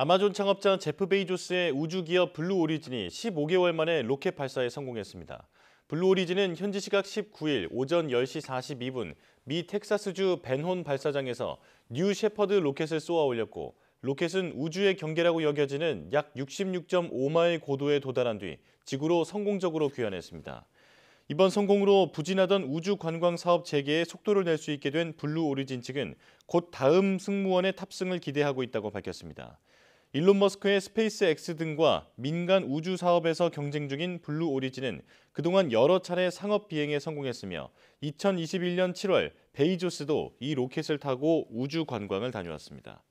아마존 창업자 제프 베이조스의 우주기업 블루 오리진이 15개월 만에 로켓 발사에 성공했습니다. 블루 오리진은 현지 시각 19일 오전 10시 42분 미 텍사스주 벤혼 발사장에서 뉴 셰퍼드 로켓을 쏘아 올렸고 로켓은 우주의 경계라고 여겨지는 약 66.5마일 고도에 도달한 뒤 지구로 성공적으로 귀환했습니다. 이번 성공으로 부진하던 우주 관광 사업 재개에 속도를 낼 수 있게 된 블루 오리진 측은 곧 다음 승무원의 탑승을 기대하고 있다고 밝혔습니다. 일론 머스크의 스페이스 X 등과 민간 우주 사업에서 경쟁 중인 블루 오리진은 그동안 여러 차례 상업 비행에 성공했으며 2021년 7월 베이조스도 이 로켓을 타고 우주 관광을 다녀왔습니다.